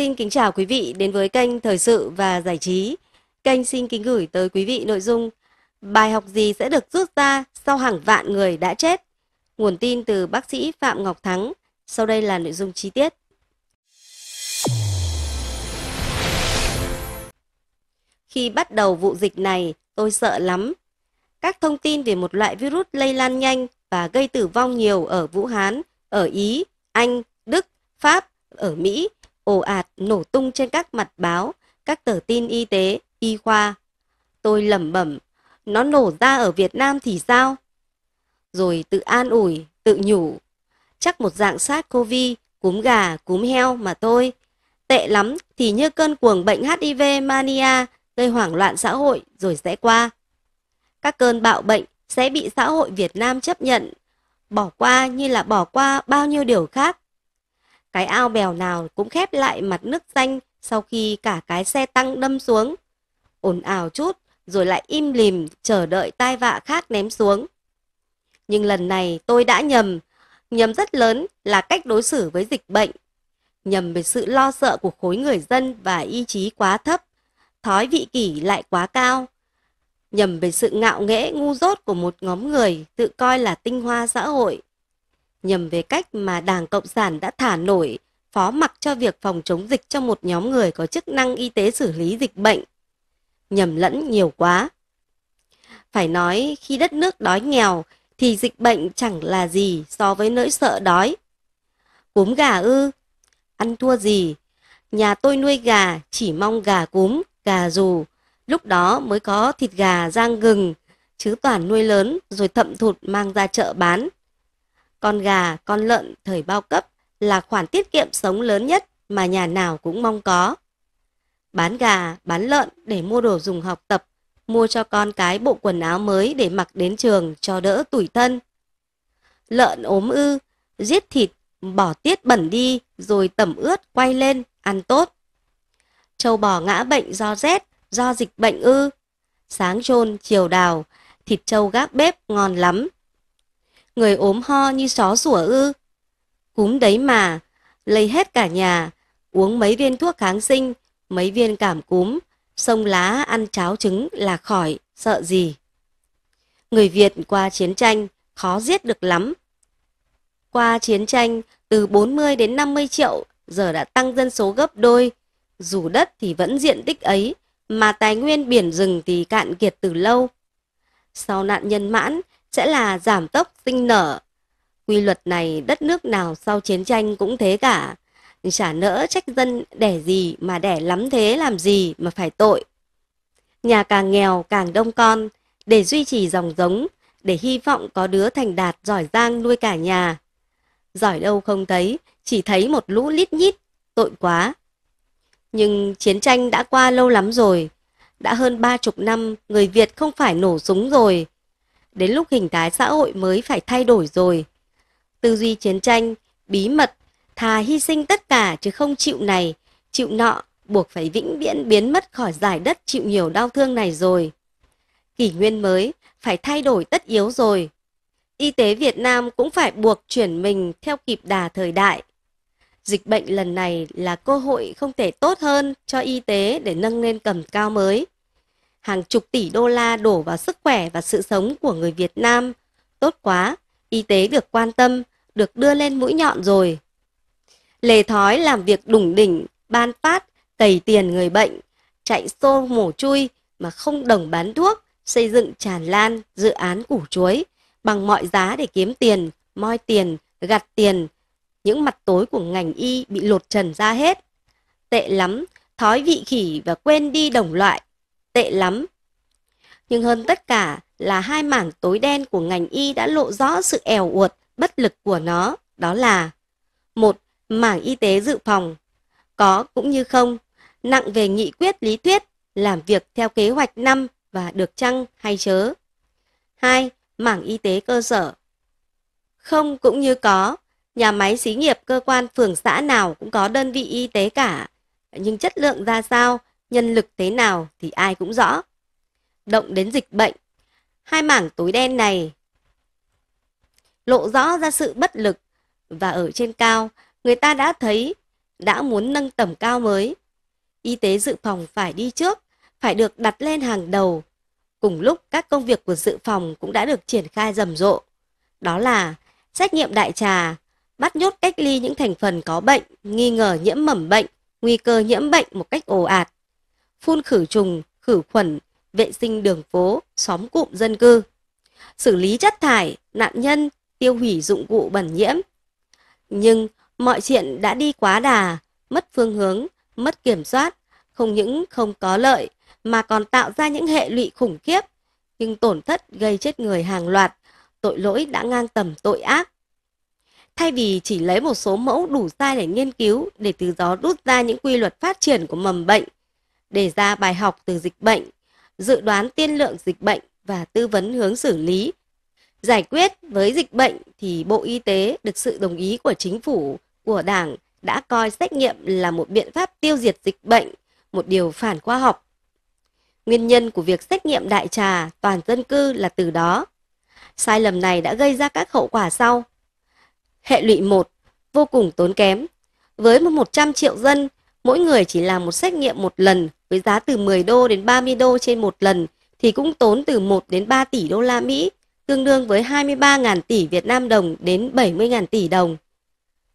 Xin kính chào quý vị đến với kênh Thời sự và Giải trí. Kênh xin kính gửi tới quý vị nội dung Bài học gì sẽ được rút ra sau hàng vạn người đã chết? Nguồn tin từ bác sĩ Phạm Ngọc Thắng. Sau đây là nội dung chi tiết. Khi bắt đầu vụ dịch này, tôi sợ lắm. Các thông tin về một loại virus lây lan nhanh và gây tử vong nhiều ở Vũ Hán, ở Ý, Anh, Đức, Pháp, ở Mỹ – ồ ạt nổ tung trên các mặt báo, các tờ tin y tế, y khoa. Tôi lẩm bẩm, nó nổ ra ở Việt Nam thì sao? Rồi tự an ủi, tự nhủ. Chắc một dạng sát covid cúm gà, cúm heo mà thôi. Tệ lắm thì như cơn cuồng bệnh HIV mania gây hoảng loạn xã hội rồi sẽ qua. Các cơn bạo bệnh sẽ bị xã hội Việt Nam chấp nhận, bỏ qua như là bỏ qua bao nhiêu điều khác cái ao bèo nào cũng khép lại mặt nước xanh sau khi cả cái xe tăng đâm xuống. Ồn ào chút, rồi lại im lìm chờ đợi tai vạ khác ném xuống. Nhưng lần này tôi đã nhầm, nhầm rất lớn là cách đối xử với dịch bệnh. Nhầm về sự lo sợ của khối người dân và ý chí quá thấp, thói vị kỷ lại quá cao. Nhầm về sự ngạo nghễ ngu dốt của một nhóm người tự coi là tinh hoa xã hội nhầm về cách mà Đảng Cộng sản đã thả nổi, phó mặc cho việc phòng chống dịch cho một nhóm người có chức năng y tế xử lý dịch bệnh. Nhầm lẫn nhiều quá. Phải nói khi đất nước đói nghèo thì dịch bệnh chẳng là gì so với nỗi sợ đói. Cúm gà ư? Ăn thua gì? Nhà tôi nuôi gà chỉ mong gà cúm, gà dù. Lúc đó mới có thịt gà rang gừng, chứ toàn nuôi lớn rồi thậm thụt mang ra chợ bán con gà, con lợn thời bao cấp là khoản tiết kiệm sống lớn nhất mà nhà nào cũng mong có. Bán gà, bán lợn để mua đồ dùng học tập, mua cho con cái bộ quần áo mới để mặc đến trường cho đỡ tủi thân. Lợn ốm ư, giết thịt, bỏ tiết bẩn đi rồi tẩm ướt quay lên, ăn tốt. Châu bò ngã bệnh do rét, do dịch bệnh ư. Sáng trôn, chiều đào, thịt trâu gác bếp ngon lắm, người ốm ho như chó sủa ư. Cúm đấy mà, lấy hết cả nhà, uống mấy viên thuốc kháng sinh, mấy viên cảm cúm, sông lá ăn cháo trứng là khỏi, sợ gì. Người Việt qua chiến tranh khó giết được lắm. Qua chiến tranh từ 40 đến 50 triệu giờ đã tăng dân số gấp đôi. Dù đất thì vẫn diện tích ấy, mà tài nguyên biển rừng thì cạn kiệt từ lâu. Sau nạn nhân mãn sẽ là giảm tốc sinh nở. Quy luật này đất nước nào sau chiến tranh cũng thế cả. Chả nỡ trách dân đẻ gì mà đẻ lắm thế làm gì mà phải tội. Nhà càng nghèo càng đông con, để duy trì dòng giống, để hy vọng có đứa thành đạt giỏi giang nuôi cả nhà. Giỏi đâu không thấy, chỉ thấy một lũ lít nhít, tội quá. Nhưng chiến tranh đã qua lâu lắm rồi, đã hơn ba chục năm người Việt không phải nổ súng rồi, đến lúc hình thái xã hội mới phải thay đổi rồi. Tư duy chiến tranh, bí mật, thà hy sinh tất cả chứ không chịu này, chịu nọ, buộc phải vĩnh viễn biến mất khỏi giải đất chịu nhiều đau thương này rồi. Kỷ nguyên mới phải thay đổi tất yếu rồi. Y tế Việt Nam cũng phải buộc chuyển mình theo kịp đà thời đại. Dịch bệnh lần này là cơ hội không thể tốt hơn cho y tế để nâng lên tầm cao mới hàng chục tỷ đô la đổ vào sức khỏe và sự sống của người Việt Nam. Tốt quá, y tế được quan tâm, được đưa lên mũi nhọn rồi. Lề thói làm việc đủng đỉnh, ban phát, cầy tiền người bệnh, chạy xô mổ chui mà không đồng bán thuốc, xây dựng tràn lan dự án củ chuối bằng mọi giá để kiếm tiền, moi tiền, gặt tiền. Những mặt tối của ngành y bị lột trần ra hết. Tệ lắm, thói vị khỉ và quên đi đồng loại tệ lắm. Nhưng hơn tất cả là hai mảng tối đen của ngành y đã lộ rõ sự èo uột, bất lực của nó, đó là một Mảng y tế dự phòng. Có cũng như không, nặng về nghị quyết lý thuyết, làm việc theo kế hoạch năm và được chăng hay chớ. 2. Mảng y tế cơ sở. Không cũng như có, nhà máy xí nghiệp cơ quan phường xã nào cũng có đơn vị y tế cả. Nhưng chất lượng ra sao nhân lực thế nào thì ai cũng rõ. Động đến dịch bệnh, hai mảng tối đen này lộ rõ ra sự bất lực và ở trên cao người ta đã thấy đã muốn nâng tầm cao mới. Y tế dự phòng phải đi trước, phải được đặt lên hàng đầu. Cùng lúc các công việc của dự phòng cũng đã được triển khai rầm rộ. Đó là xét nghiệm đại trà, bắt nhốt cách ly những thành phần có bệnh, nghi ngờ nhiễm mầm bệnh, nguy cơ nhiễm bệnh một cách ồ ạt phun khử trùng, khử khuẩn, vệ sinh đường phố, xóm cụm dân cư, xử lý chất thải, nạn nhân, tiêu hủy dụng cụ bẩn nhiễm. Nhưng mọi chuyện đã đi quá đà, mất phương hướng, mất kiểm soát, không những không có lợi mà còn tạo ra những hệ lụy khủng khiếp, nhưng tổn thất gây chết người hàng loạt, tội lỗi đã ngang tầm tội ác. Thay vì chỉ lấy một số mẫu đủ sai để nghiên cứu để từ đó rút ra những quy luật phát triển của mầm bệnh, đề ra bài học từ dịch bệnh, dự đoán tiên lượng dịch bệnh và tư vấn hướng xử lý. Giải quyết với dịch bệnh thì Bộ Y tế được sự đồng ý của chính phủ, của Đảng đã coi xét nghiệm là một biện pháp tiêu diệt dịch bệnh, một điều phản khoa học. Nguyên nhân của việc xét nghiệm đại trà toàn dân cư là từ đó. Sai lầm này đã gây ra các hậu quả sau. Hệ lụy 1. Vô cùng tốn kém. Với 100 triệu dân, mỗi người chỉ làm một xét nghiệm một lần với giá từ 10 đô đến 30 đô trên một lần thì cũng tốn từ 1 đến 3 tỷ đô la Mỹ, tương đương với 23.000 tỷ Việt Nam đồng đến 70.000 tỷ đồng.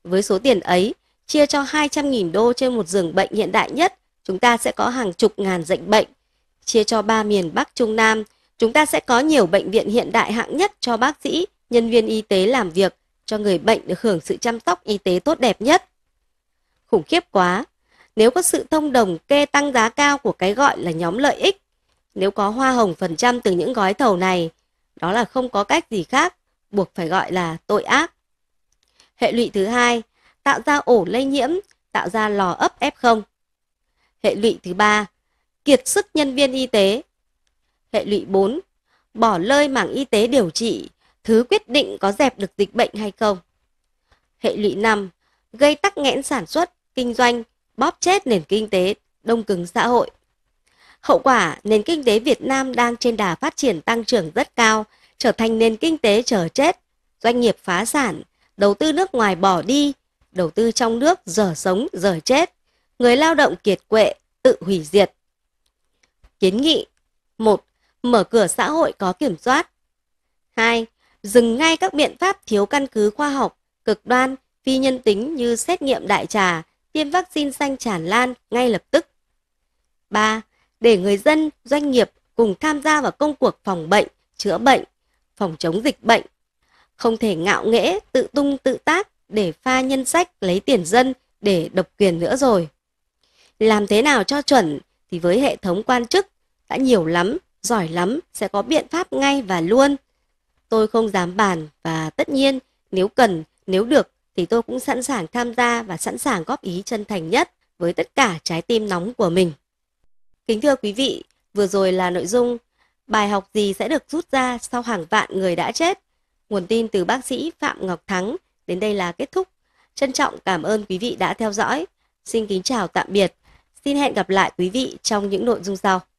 Với số tiền ấy, chia cho 200.000 đô trên một giường bệnh hiện đại nhất, chúng ta sẽ có hàng chục ngàn dịch bệnh. Chia cho ba miền Bắc Trung Nam, chúng ta sẽ có nhiều bệnh viện hiện đại hạng nhất cho bác sĩ, nhân viên y tế làm việc, cho người bệnh được hưởng sự chăm sóc y tế tốt đẹp nhất. Khủng khiếp quá, nếu có sự thông đồng kê tăng giá cao của cái gọi là nhóm lợi ích, nếu có hoa hồng phần trăm từ những gói thầu này, đó là không có cách gì khác, buộc phải gọi là tội ác. Hệ lụy thứ hai, tạo ra ổ lây nhiễm, tạo ra lò ấp F0. Hệ lụy thứ ba, kiệt sức nhân viên y tế. Hệ lụy 4, bỏ lơi mảng y tế điều trị, thứ quyết định có dẹp được dịch bệnh hay không. Hệ lụy 5, gây tắc nghẽn sản xuất, kinh doanh, bóp chết nền kinh tế, đông cứng xã hội. Hậu quả, nền kinh tế Việt Nam đang trên đà phát triển tăng trưởng rất cao, trở thành nền kinh tế chờ chết, doanh nghiệp phá sản, đầu tư nước ngoài bỏ đi, đầu tư trong nước dở sống dở chết, người lao động kiệt quệ, tự hủy diệt. Kiến nghị 1. Mở cửa xã hội có kiểm soát 2. Dừng ngay các biện pháp thiếu căn cứ khoa học, cực đoan, phi nhân tính như xét nghiệm đại trà, tiêm vaccine xanh tràn lan ngay lập tức. 3. Để người dân, doanh nghiệp cùng tham gia vào công cuộc phòng bệnh, chữa bệnh, phòng chống dịch bệnh. Không thể ngạo nghễ, tự tung tự tác để pha nhân sách lấy tiền dân để độc quyền nữa rồi. Làm thế nào cho chuẩn thì với hệ thống quan chức đã nhiều lắm, giỏi lắm sẽ có biện pháp ngay và luôn. Tôi không dám bàn và tất nhiên nếu cần, nếu được thì tôi cũng sẵn sàng tham gia và sẵn sàng góp ý chân thành nhất với tất cả trái tim nóng của mình. Kính thưa quý vị, vừa rồi là nội dung bài học gì sẽ được rút ra sau hàng vạn người đã chết. Nguồn tin từ bác sĩ Phạm Ngọc Thắng đến đây là kết thúc. Trân trọng cảm ơn quý vị đã theo dõi. Xin kính chào tạm biệt. Xin hẹn gặp lại quý vị trong những nội dung sau.